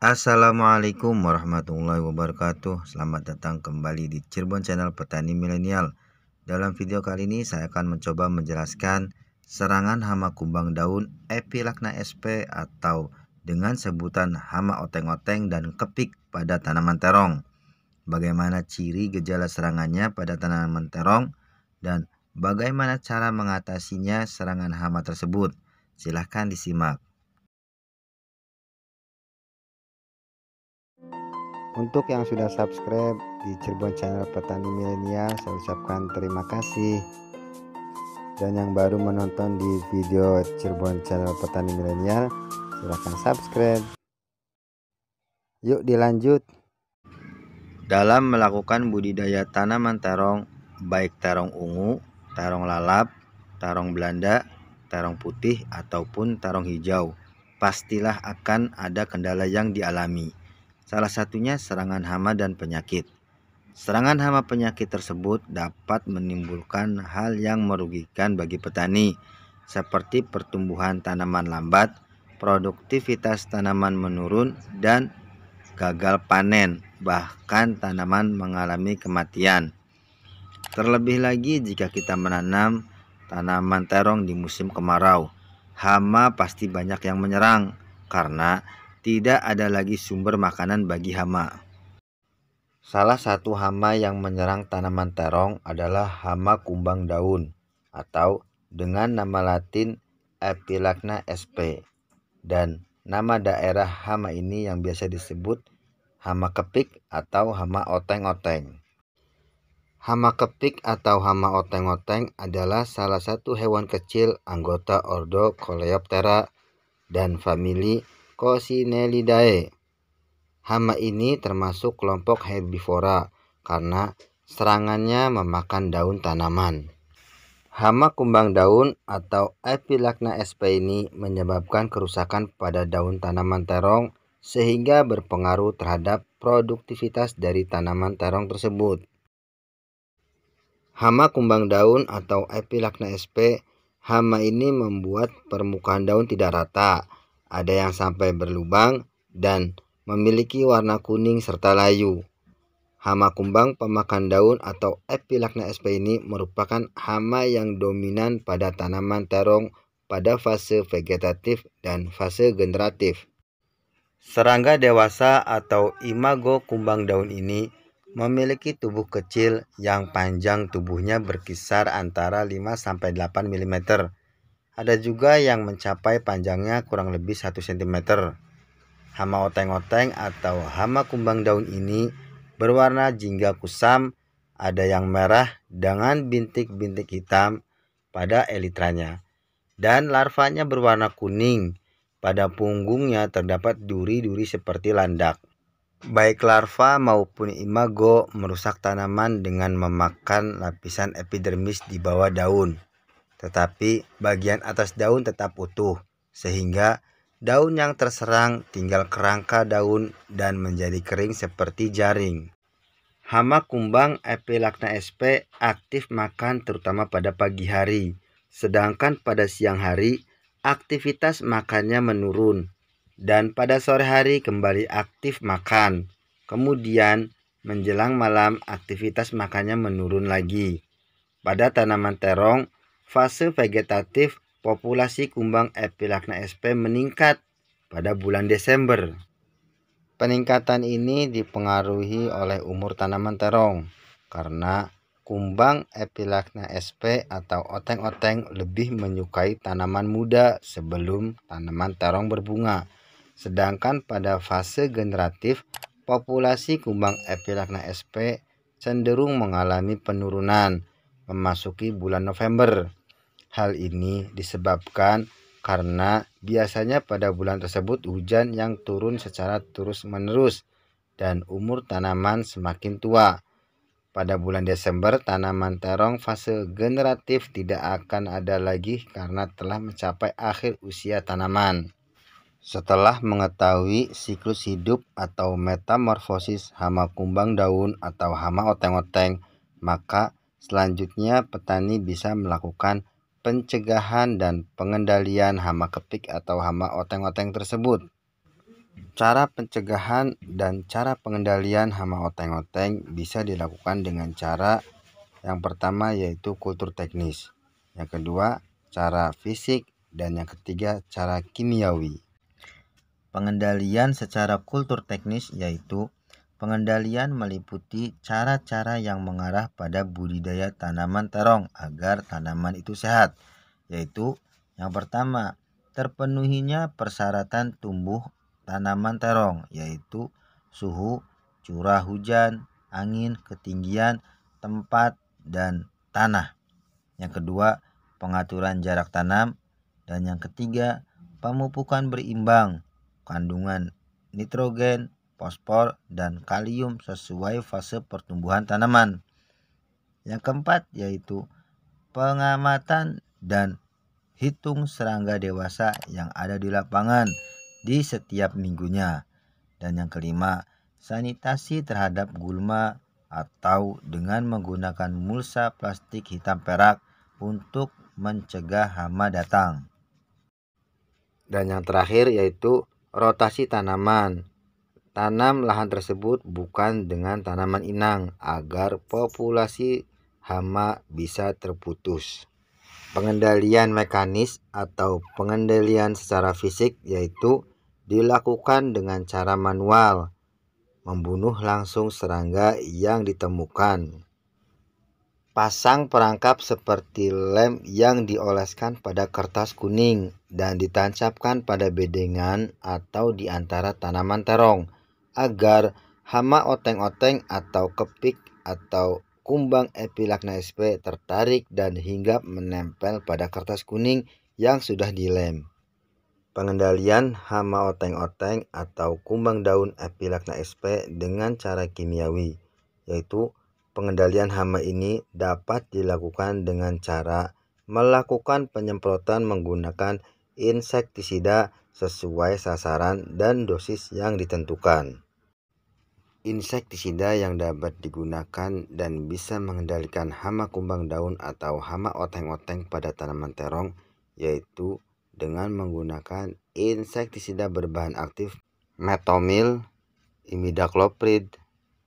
Assalamualaikum warahmatullahi wabarakatuh Selamat datang kembali di Cirebon Channel Petani Milenial Dalam video kali ini saya akan mencoba menjelaskan Serangan hama kumbang daun Epilakna sp atau dengan sebutan hama oteng-oteng dan kepik pada tanaman terong Bagaimana ciri gejala serangannya pada tanaman terong Dan bagaimana cara mengatasinya serangan hama tersebut Silahkan disimak Untuk yang sudah subscribe di Cirebon Channel Petani Milenial, saya ucapkan terima kasih. Dan yang baru menonton di video Cirebon Channel Petani Milenial, silahkan subscribe. Yuk dilanjut. Dalam melakukan budidaya tanaman terong, baik terong ungu, terong lalap, terong Belanda, terong putih, ataupun terong hijau, pastilah akan ada kendala yang dialami. Salah satunya serangan hama dan penyakit. Serangan hama penyakit tersebut dapat menimbulkan hal yang merugikan bagi petani, seperti pertumbuhan tanaman lambat, produktivitas tanaman menurun, dan gagal panen, bahkan tanaman mengalami kematian. Terlebih lagi jika kita menanam tanaman terong di musim kemarau, hama pasti banyak yang menyerang karena tidak ada lagi sumber makanan bagi hama. Salah satu hama yang menyerang tanaman terong adalah hama kumbang daun atau dengan nama latin Epilacna sp dan nama daerah hama ini yang biasa disebut hama kepik atau hama oteng-oteng. Hama kepik atau hama oteng-oteng adalah salah satu hewan kecil anggota ordo Coleoptera dan famili Coccinellidae. Hama ini termasuk kelompok herbivora karena serangannya memakan daun tanaman. Hama kumbang daun atau Epilacna sp ini menyebabkan kerusakan pada daun tanaman terong sehingga berpengaruh terhadap produktivitas dari tanaman terong tersebut. Hama kumbang daun atau Epilacna sp, hama ini membuat permukaan daun tidak rata ada yang sampai berlubang dan memiliki warna kuning serta layu. Hama kumbang pemakan daun atau Epilacna sp ini merupakan hama yang dominan pada tanaman terong pada fase vegetatif dan fase generatif. Serangga dewasa atau imago kumbang daun ini memiliki tubuh kecil yang panjang tubuhnya berkisar antara 5-8 mm ada juga yang mencapai panjangnya kurang lebih 1 cm. Hama oteng-oteng atau hama kumbang daun ini berwarna jingga kusam, ada yang merah dengan bintik-bintik hitam pada elitranya. Dan larvanya berwarna kuning. Pada punggungnya terdapat duri-duri seperti landak. Baik larva maupun imago merusak tanaman dengan memakan lapisan epidermis di bawah daun tetapi bagian atas daun tetap utuh, sehingga daun yang terserang tinggal kerangka daun dan menjadi kering seperti jaring. Hama kumbang Epilacna sp aktif makan terutama pada pagi hari, sedangkan pada siang hari aktivitas makannya menurun dan pada sore hari kembali aktif makan. Kemudian menjelang malam aktivitas makannya menurun lagi. Pada tanaman terong, fase vegetatif populasi kumbang Epilachna sp meningkat pada bulan Desember. Peningkatan ini dipengaruhi oleh umur tanaman terong karena kumbang Epilachna sp atau oteng-oteng lebih menyukai tanaman muda sebelum tanaman terong berbunga. Sedangkan pada fase generatif, populasi kumbang Epilachna sp cenderung mengalami penurunan memasuki bulan November. Hal ini disebabkan karena biasanya pada bulan tersebut hujan yang turun secara terus-menerus dan umur tanaman semakin tua. Pada bulan Desember, tanaman terong fase generatif tidak akan ada lagi karena telah mencapai akhir usia tanaman. Setelah mengetahui siklus hidup atau metamorfosis hama kumbang daun atau hama oteng-oteng, maka selanjutnya petani bisa melakukan pencegahan dan pengendalian hama kepik atau hama oteng-oteng tersebut. Cara pencegahan dan cara pengendalian hama oteng-oteng bisa dilakukan dengan cara yang pertama yaitu kultur teknis, yang kedua cara fisik, dan yang ketiga cara kimiawi. Pengendalian secara kultur teknis yaitu Pengendalian meliputi cara-cara yang mengarah pada budidaya tanaman terong agar tanaman itu sehat, yaitu yang pertama, terpenuhinya persyaratan tumbuh tanaman terong, yaitu suhu, curah hujan, angin, ketinggian, tempat, dan tanah. Yang kedua, pengaturan jarak tanam, dan yang ketiga, pemupukan berimbang, kandungan nitrogen, fosfor, dan kalium sesuai fase pertumbuhan tanaman. Yang keempat yaitu pengamatan dan hitung serangga dewasa yang ada di lapangan di setiap minggunya. Dan yang kelima, sanitasi terhadap gulma atau dengan menggunakan mulsa plastik hitam perak untuk mencegah hama datang. Dan yang terakhir yaitu rotasi tanaman. Tanam lahan tersebut bukan dengan tanaman inang agar populasi hama bisa terputus. Pengendalian mekanis atau pengendalian secara fisik yaitu dilakukan dengan cara manual, membunuh langsung serangga yang ditemukan. Pasang perangkap seperti lem yang dioleskan pada kertas kuning dan ditancapkan pada bedengan atau di antara tanaman terong agar hama oteng-oteng atau kepik atau kumbang epilakna sp tertarik dan hingga menempel pada kertas kuning yang sudah dilem. Pengendalian hama oteng-oteng atau kumbang daun epilakna sp dengan cara kimiawi, yaitu pengendalian hama ini dapat dilakukan dengan cara melakukan penyemprotan menggunakan insektisida sesuai sasaran dan dosis yang ditentukan. Insektisida yang dapat digunakan dan bisa mengendalikan hama kumbang daun atau hama oteng-oteng pada tanaman terong yaitu dengan menggunakan insektisida berbahan aktif metomil, imidacloprid,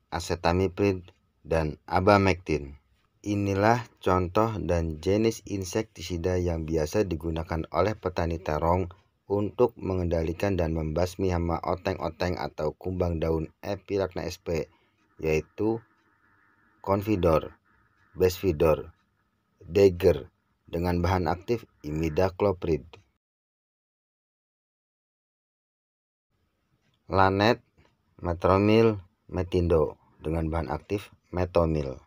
acetamiprid, dan abamectin. Inilah contoh dan jenis insektisida yang biasa digunakan oleh petani terong untuk mengendalikan dan membasmi hama oteng-oteng atau kumbang daun Epilacna sp yaitu Confidor, besfidor, dagger dengan bahan aktif imidacloprid. Lanet, metromil, metindo dengan bahan aktif metomil.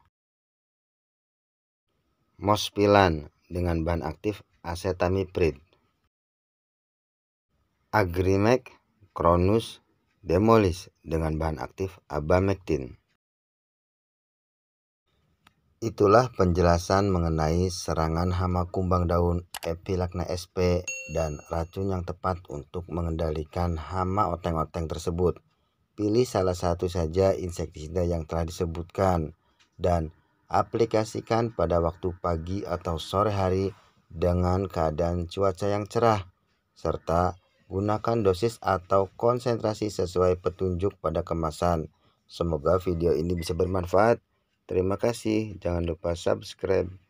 Mospilan dengan bahan aktif acetamiprid. Agrimek, Kronus, Demolis dengan bahan aktif abamectin. Itulah penjelasan mengenai serangan hama kumbang daun Epilacna sp dan racun yang tepat untuk mengendalikan hama oteng-oteng tersebut. Pilih salah satu saja insektisida yang telah disebutkan dan Aplikasikan pada waktu pagi atau sore hari dengan keadaan cuaca yang cerah, serta gunakan dosis atau konsentrasi sesuai petunjuk pada kemasan. Semoga video ini bisa bermanfaat. Terima kasih, jangan lupa subscribe.